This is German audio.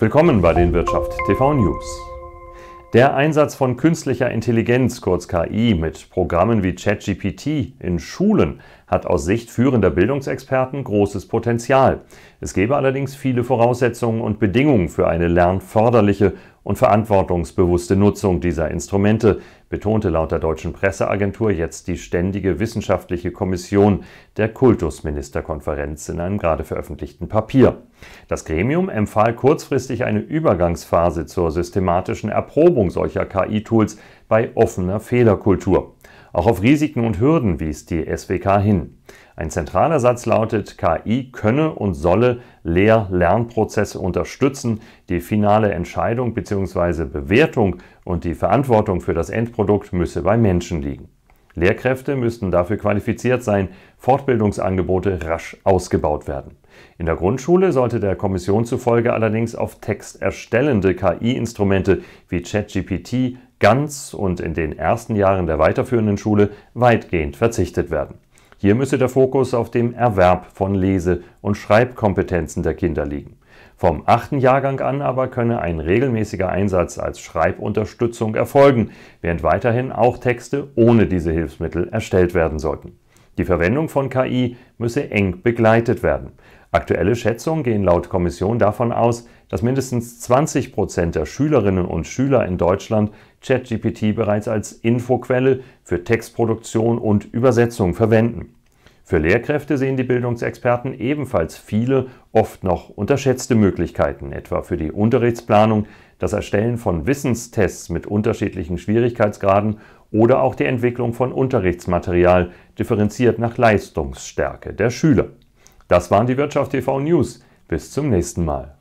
Willkommen bei den Wirtschaft TV News. Der Einsatz von künstlicher Intelligenz, kurz KI, mit Programmen wie ChatGPT in Schulen hat aus Sicht führender Bildungsexperten großes Potenzial. Es gäbe allerdings viele Voraussetzungen und Bedingungen für eine lernförderliche und verantwortungsbewusste Nutzung dieser Instrumente, betonte laut der deutschen Presseagentur jetzt die ständige wissenschaftliche Kommission der Kultusministerkonferenz in einem gerade veröffentlichten Papier. Das Gremium empfahl kurzfristig eine Übergangsphase zur systematischen Erprobung solcher KI-Tools bei offener Fehlerkultur. Auch auf Risiken und Hürden wies die SWK hin. Ein zentraler Satz lautet, KI könne und solle Lehr-Lernprozesse unterstützen. Die finale Entscheidung bzw. Bewertung und die Verantwortung für das Endprodukt müsse bei Menschen liegen. Lehrkräfte müssten dafür qualifiziert sein, Fortbildungsangebote rasch ausgebaut werden. In der Grundschule sollte der Kommission zufolge allerdings auf texterstellende KI-Instrumente wie ChatGPT ganz und in den ersten Jahren der weiterführenden Schule weitgehend verzichtet werden. Hier müsse der Fokus auf dem Erwerb von Lese- und Schreibkompetenzen der Kinder liegen. Vom achten Jahrgang an aber könne ein regelmäßiger Einsatz als Schreibunterstützung erfolgen, während weiterhin auch Texte ohne diese Hilfsmittel erstellt werden sollten. Die Verwendung von KI müsse eng begleitet werden. Aktuelle Schätzungen gehen laut Kommission davon aus, dass mindestens 20 Prozent der Schülerinnen und Schüler in Deutschland ChatGPT bereits als Infoquelle für Textproduktion und Übersetzung verwenden. Für Lehrkräfte sehen die Bildungsexperten ebenfalls viele, oft noch unterschätzte Möglichkeiten, etwa für die Unterrichtsplanung, das Erstellen von Wissenstests mit unterschiedlichen Schwierigkeitsgraden oder auch die Entwicklung von Unterrichtsmaterial, differenziert nach Leistungsstärke der Schüler. Das waren die Wirtschaft TV News. Bis zum nächsten Mal.